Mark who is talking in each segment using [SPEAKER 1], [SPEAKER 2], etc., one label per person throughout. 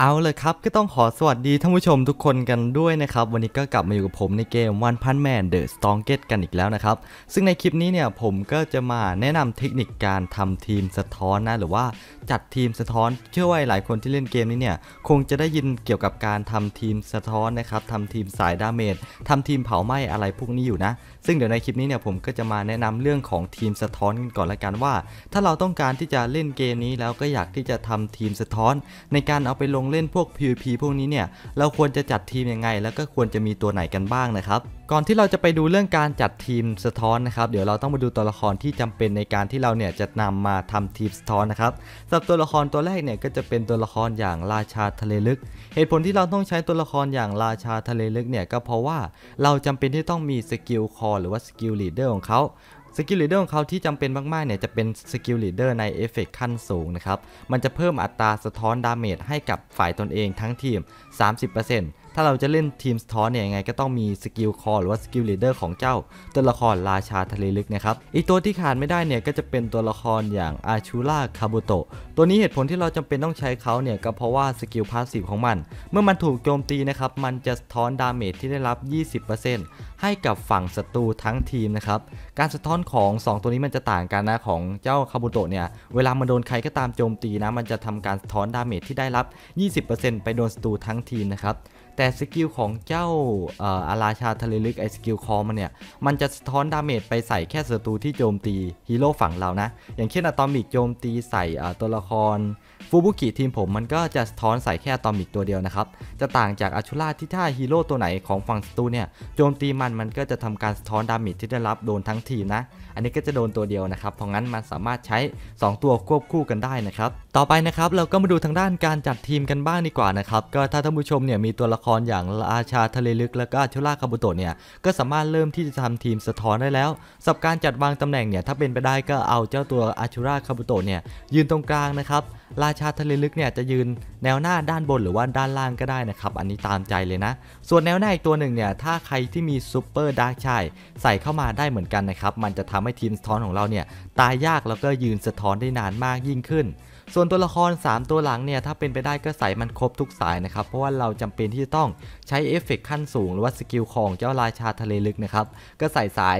[SPEAKER 1] เอาเลยครับก็ต้องขอสวัสดีท่านผู้ชมทุกคนกันด้วยนะครับ วันนี้ก็กลับมาอยู่กับผมในเกมวันพันแมนเดอะสตองเกตกันอีกแล้วนะครับ ซึ่งในคลิปนี้เนี่ยผมก็จะมาแนะนำเทคนิคการทำทีมสะท้อนนะ หรือว่าจัดทีมสะท้อนเชื่อว่าหลายคนที่เล่นเกมนี้เนี่ยคงจะได้ยินเกี่ยวกับการทำทีมสะท้อนนะครับทำทีมสายดาเมจทำทีมเผาไหม้ อะไรพวกนี้อยู่นะ ซึ่งเดี๋ยวในคลิปนี้เนี่ยผมก็จะมาแนะนำเรื่องของทีมสะท้อนกันก่อนละกันว่า ถ้าเราต้องการที่จะเล่นเกมนี้แล้วก็อยากที่จะทำทีมสะท้อนในการเอาไปลงเล่นพวก PVP พวกนี้เนี่ย เราควรจะจัดทีมยังไง แล้วก็ควรจะมีตัวไหนกันบ้างนะครับ ก่อนที่เราจะไปดูเรื่องการจัดทีมสะท้อนนะครับ เดี๋ยวเราต้องมาดูตัวละครที่จำเป็นในการที่เราเนี่ยจะนำมาทำทีมสะท้อนนะครับสำหรับตัวละครตัวแรกเนี่ย ก็จะเป็นตัวละครอย่างราชาทะเลลึก เหตุผลที่เราต้องใช้ตัวละครอย่างราชาทะเลลึกเนี่ย ก็เพราะว่าเราจำเป็นที่ต้องมีสกิลคอหรือว่าสกิลลีดเดอร์ของเขาสกิลลีเดอร์ของเขาที่จำเป็นมาก ๆ เนี่ยจะเป็นสกิลลีเดอร์ในเอฟเฟกขั้นสูงนะครับ มันจะเพิ่มอัตราสะท้อนดาเมจให้กับฝ่ายตนเองทั้งทีม 30%ถ้าเราจะเล่นทีมสทอเนี่ยยังไง ก็ต้องมีสกิลคอหรือว่าสกิลลีดเดอร์ของเจ้า ตัวละครราชาทะเลลึกนะครับอีกตัวที่ขาดไม่ได้เนี่ยก็จะเป็นตัวละครอย่างอาชูล่าคาบุโตะตัวนี้เหตุผลที่เราจำเป็นต้องใช้เขาเนี่ยก็เพราะว่าสกิลพาสซีฟของมัน เมื่อมันถูกโจมตีนะครับมันจะสะท้อนดาเมจที่ได้รับ 20%ให้กับฝั่งศัตรูทั้งทีมนะครับการสะท้อนของ 2 ตัวนี้มันจะต่างกันนะของเจ้าคาบุโตะเนี่ยเวลามันโดนใครก็ตามโจมตีนะ มันจะทำการสะท้อนดาเมจที่ได้รับ 20%ไปโดนศัตรูทั้งทีมนะครับแต่สกิลของเจ้าอาราชาทะเลลึกไอสกิลคอมันเนี่ยมันจะสะท้อนดาเมจไปใส่แค่ศัตรูที่โจมตีฮีโร่ฝั่งเรานะอย่างเช่นอะตอมิกโจมตีใส่ตัวละครฟูบุกิทีมผมมันก็จะสะท้อนใส่แค่อะตอมิกตัวเดียวนะครับจะต่างจากอาชุราที่ถ้าฮีโร่ตัวไหนของฝั่งศัตรูเนี่ยโจมตีมันมันก็จะทำการสะท้อนดาเมจที่ได้รับโดนทั้งทีมนะ อันนี้ก็จะโดนตัวเดียวนะครับเพราะงั้นมันสามารถใช้ 2 ตัวควบคู่กันได้นะครับต่อไปนะครับเราก็มาดูทางด้านการจัดทีมกันบ้างดีกว่านะครับก็ถ้าท่านผู้ชมเนี่ยมีตัวละคครอย่างราชาทะเลลึกและก็อาชุราคาบุโตเนี่ยก็สามารถเริ่มที่จะทำทีมสะท้อนได้แล้วสับการจัดวางตำแหน่งเนี่ยถ้าเป็นไปได้ก็เอาเจ้าตัวอาชุราคาบุโตเนี่ยยืนตรงกลางนะครับราชาทะเลลึกเนี่ยจะยืนแนวหน้าด้านบนหรือว่าด้านล่างก็ได้นะครับอันนี้ตามใจเลยนะ ส่วนแนวหน้าอีกตัวหนึ่งเนี่ยถ้าใครที่มีซูเปอร์ดาร์กชายใส่เข้ามาได้เหมือนกันนะครับมันจะทำให้ทีมสะท้อนของเราเนี่ยตายยากแล้วก็ยืนสะท้อนได้นานมากยิ่งขึ้นส่วนตัวละคร 3 ตัวหลังเนี่ย ถ้าเป็นไปได้ก็ใส่มันครบทุกสายนะครับ เพราะว่าเราจำเป็นที่จะต้องใช้เอฟเฟกขั้นสูง หรือว่าสกิลของเจ้าราชาทะเลลึกนะครับ ก็ใส่สาย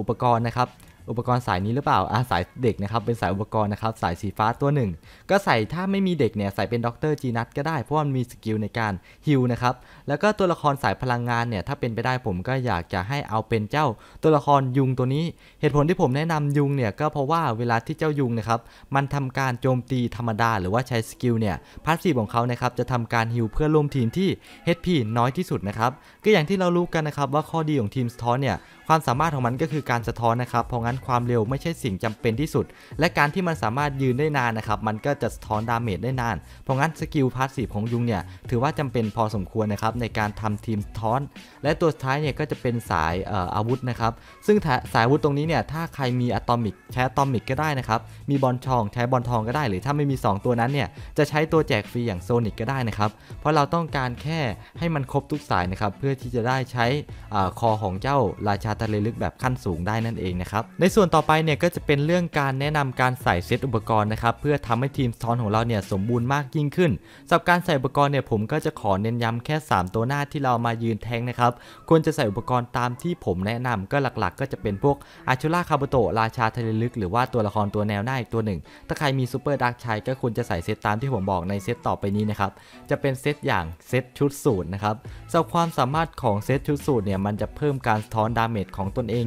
[SPEAKER 1] อุปกรณ์นะครับอุปกรณ์สายนี้หรือเปล่าอาสายเด็กนะครับ เป็นสายอุปกรณ์นะครับ สายสีฟ้าตัวหนึ่ง ก็ใส่ถ้าไม่มีเด็กเนี่ยใส่เป็นด็อกเตอร์จีนัทก็ได้ เพราะมันมีสกิลในการฮิลนะครับ แล้วก็ตัวละครสายพลังงานเนี่ยถ้าเป็นไปได้ผมก็อยากจะให้เอาเป็นเจ้าตัวละครยุงตัวนี้ เหตุผลที่ผมแนะนำยุงเนี่ย ก็เพราะว่าเวลาที่เจ้ายุงนะครับ มันทำการโจมตีธรรมดา หรือว่าใช้สกิลเนี่ย พาสซีฟของเขานะครับจะทำการฮิลเพื่อร่วมทีมที่ HP น้อยที่สุดนะครับก็อย่างที่เรารู้กันนะครับว่าข้อดีของทีมสะท้อนเนี่ยความสามารถของมันก็คือการสะท้อนนะครับเพราะงั้นนันความเร็วไม่ใช่สิ่งจำเป็นที่สุด และการที่มันสามารถยืนได้นานนะครับมันก็จะสะท้อนดาเมจได้นาน เพราะงั้นสกิลพาสซีฟของยุงเนี่ยถือว่าจำเป็นพอสมควรนะครับในการทำทีมท้อน และตัวสุดท้ายเนี่ยก็จะเป็นสายอาวุธนะครับซึ่งสายอาวุธตรงนี้เนี่ยถ้าใครมีอะตอมิกใช้อะตอมิกก็ได้นะครับมีบอลทองใช้บอลทองก็ได้ หรือถ้าไม่มี 2 ตัวนั้นเนี่ยจะใช้ตัวแจกฟรีอย่างโซนิกก็ได้นะครับเพราะเราต้องการแค่ให้มันครบทุกสายนะครับเพื่อที่จะได้ใช้คอของเจ้าราชาทะเลลึกแบบขั้นสูงได้นั่นเองนะครับในส่วนต่อไปเนี่ยก็จะเป็นเรื่องการแนะนำการใส่เซตอุปกรณ์นะครับเพื่อทำให้ทีมซ้อนของเราเนี่ยสมบูรณ์มากยิ่งขึ้นสำหรับการใส่อุปกรณ์เนี่ยผมก็จะขอเน้นย้าแค่ 3 ตัวหน้าที่เรามายืนแทงนะครับควรจะใส่อุปกรณ์ตามที่ผมแนะนำก็หลักๆ ก็จะเป็นพวกอาชูราคาบุโต ราชาทะเลลึก หรือว่าตัวละครตัวแนวหน้าอีกตัวหนึ่ง ถ้าใครมีซูเปอร์ดาร์กชัยก็ควรจะใส่เซตตามที่ผมบอกในเซตต่อไปนี้นะครับจะเป็นเซตอย่างเซตชุดสูตรนะครับสำหรับความสามารถของเซตชุดสูตรเนี่ยมันจะเพิ่มการสท้อนดาเมจของตนเอง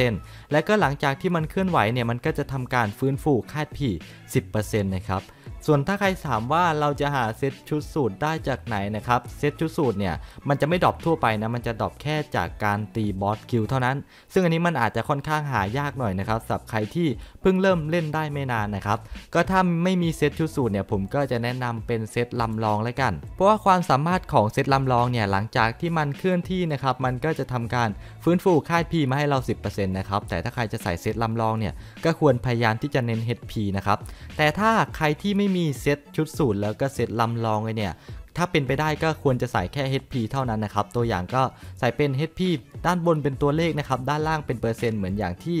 [SPEAKER 1] 20%และก็หลังจากที่มันเคลื่อนไหวเนี่ยมันก็จะทำการฟื้นฟูคาดผี10%นะครับ ส่วนถ้าใครถามว่าเราจะหาเซตชุดสูตรได้จากไหนนะครับเซตชุดสูตรเนี่ยมันจะไม่ดรอปทั่วไปนะมันจะดรอปแค่จากการตีบอสคิวเท่านั้น ซึ่งอันนี้มันอาจจะค่อนข้างหายากหน่อยนะครับสำหรับใครที่เพิ่งเริ่มเล่นได้ไม่นานนะครับก็ถ้าไม่มีเซตชุดสูตรเนี่ยผมก็จะแนะนำเป็นเซตลำลองแล้วกัน เพราะว่าความสามารถของเซตลำลองเนี่ยหลังจากที่มันเคลื่อนที่นะครับมันก็จะทำการฟื้นฟูค่าพีมาให้เรา 10%นะครับแต่ถ้าใครจะส่เซตลำลองเนี่ย ก็ควรพยายามที่จะเน้น HP นะครับ แต่ถ้าใครที่ไม่มีเซตชุดสูตรแล้วก็เซตลำลองเลยเนี่ยถ้าเป็นไปได้ก็ควรจะใส่แค่ HP เท่านั้นนะครับ ตัวอย่างก็ใส่เป็น HP ด้านบนเป็นตัวเลขนะครับ ด้านล่างเป็นเปอร์เซ็นต์เหมือนอย่างที่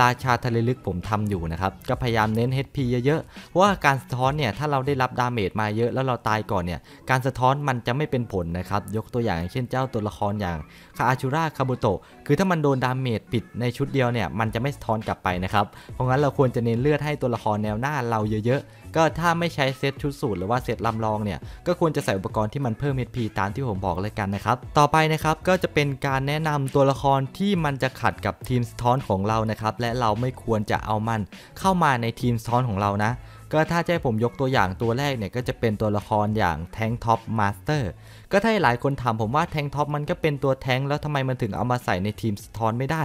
[SPEAKER 1] ราชาทะเลลึกผมทำอยู่นะครับ ก็พยายามเน้น HP เยอะๆ เพราะว่าการสะท้อนเนี่ยถ้าเราได้รับดาเมจมาเยอะแล้วเราตายก่อนเนี่ย การสะท้อนมันจะไม่เป็นผลนะครับ ยกตัวอย่างเช่นเจ้าตัวละครอย่างคาอาชูราคาบุโตะ คือถ้ามันโดนดาเมจปิดในชุดเดียวเนี่ยมันจะไม่สะท้อนกลับไปนะครับ เพราะงั้นเราควรจะเน้นเลือดให้ตัวละครแนวหน้าเราเยอะๆก็ถ้าไม่ใช้เซตชุดสูตรหรือว่าเซตลำลองเนี่ย ก็ควรจะใส่อุปกรณ์ที่มันเพิ่ม HP ตามที่ผมบอกเลยกันนะครับ ต่อไปนะครับ ก็จะเป็นการแนะนำตัวละครที่มันจะขัดกับทีมสตอนของเรานะครับ และเราไม่ควรจะเอามันเข้ามาในทีมสตอนของเรานะ ก็ถ้าจะให้ผมยกตัวอย่างตัวแรกเนี่ยก็จะเป็นตัวละครอย่างแทงท็อปมาสเตอร์ก็ถ้าหลายคนถามผมว่าแทงท็อปมันก็เป็นตัวแทงแล้วทำไมมันถึงเอามาใส่ในทีมสตอนไม่ได้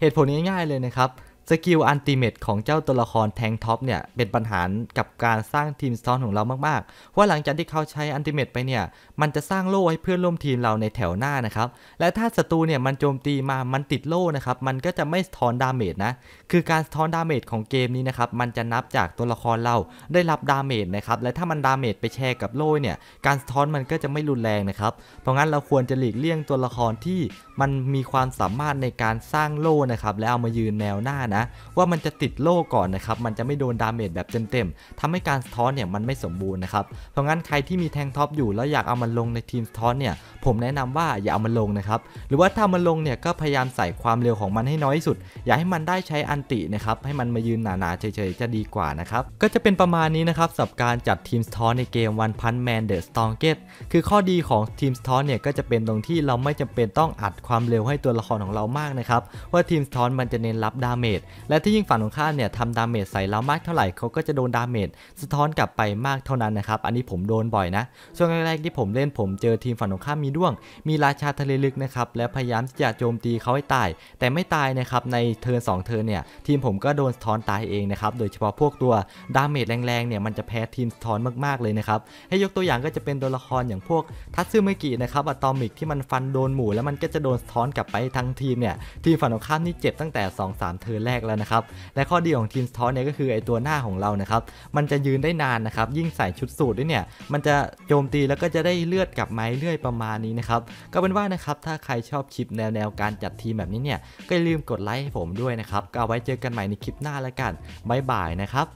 [SPEAKER 1] เหตุผลง่ายๆเลยนะครับสกิลอันติเมตของเจ้าตัวละครแทงท็อปเนี่ยเป็นปัญหากับการสร้างทีมซ้อนของเรามากๆ ว่าหลังจากที่เขาใช้อันติเมตไปเนี่ยมันจะสร้างโล่ให้เพื่อนร่วมทีมเราในแถวหน้านะครับและถ้าศัตรูเนี่ยมันโจมตีมา มันติดโล่นะครับมันก็จะไม่ทอนดาเมจนะคือการทอนดาเมจของเกมนี้นะครับมันจะนับจากตัวละครเราได้รับดาเมจนะครับและถ้ามันดาเมจไปแชร์กับโล่เนี่ยการทอนมันก็จะไม่รุนแรงนะครับเพราะงั้นเราควรจะหลีกเลี่ยงตัวละครที่มันมีความสามารถในการสร้างโล่นะครับแล้วเอามายืนแนวหน้านะว่ามันจะติดโล่ก่อนนะครับ มันจะไม่โดนดาเมจแบบเต็มๆทำให้การสะท้อนเนี่ยมันไม่สมบูรณ์นะครับ เพราะงั้นใครที่มีแทงท็อปอยู่แล้วอยากเอามันลงในทีมสะท้อนเนี่ยผมแนะนำว่าอย่าเอามันลงนะครับหรือว่าถ้ามันลงเนี่ยก็พยายามใส่ความเร็วของมันให้น้อยสุด อย่าให้มันได้ใช้อันตินะครับให้มันมายืนหนาๆเฉยๆจะดีกว่านะครับก็จะเป็นประมาณนี้นะครับสับการจัดทีมสทอในเกมวันพันแมนเดอะสตองเกตคือข้อดีของทีมสทอเนี่ยก็จะเป็นตรงที่เราไม่จำเป็นต้องอัดความเร็วให้ตัวละครของเรามากนะครับเพราะทีมสทอนมันจะเน้นรับดาเมจและที่ยิ่งฝันของข้าเนี่ยทำดาเมจใส่เรามากเท่าไหร่เขาก็จะโดนดาเมจสะท้อนกลับไปมากเท่านั้นนะครับอันนี้ผมโดนบ่อยนะช่วงแรกๆที่ผมเล่นผมเจอทีมฝันของข้ามีด้วงมีราชาทะเลลึกนะครับและพยายามที่จะโจมตีเขาให้ตาย แต่ไม่ตายนะครับในเทิร์น2เทิร์นเนี่ยทีมผมก็โดนสทอนตายเองนะครับโดยเฉพาะพวกตัวดาเมจแรงๆเนี่ยมันจะแพ้ทีมสทอนมากๆเลยนะครับให้ยกตัวอย่างก็จะเป็นตัวละครอย่างพวกทัตซึเมกินะครับอะตอมิกที่มันฟันโดนหมู่แล้วมันก็จะโดนสทอนกลับไปทั้งทีมเนี่ยทีมฝั่งองข้ามนี่เจ็บตั้งแต่ 2-3เทิร์นแรกแล้วนะครับและข้อดีของทีมสทอนเนี่ยก็คือไอตัวหน้าของเรานะครับมันจะยืนได้นานนะครับยิ่งใส่ชุดสูทด้วยเนี่ยมันจะโจมตีแล้วก็จะได้เลือดกลับมาเรื่อยประมาณนี้นะครับก็เป็นว่านะครับ ถ้าใครชอบคลิปแนวแนวการจัดทีมแบบนี้เนี่ย ก็อย่าลืมกดไลค์ให้ผมด้วยนะครับ ก็ไว้เจอกันใหม่ในคลิปหน้าแล้วกัน บ๊ายบายนะครับ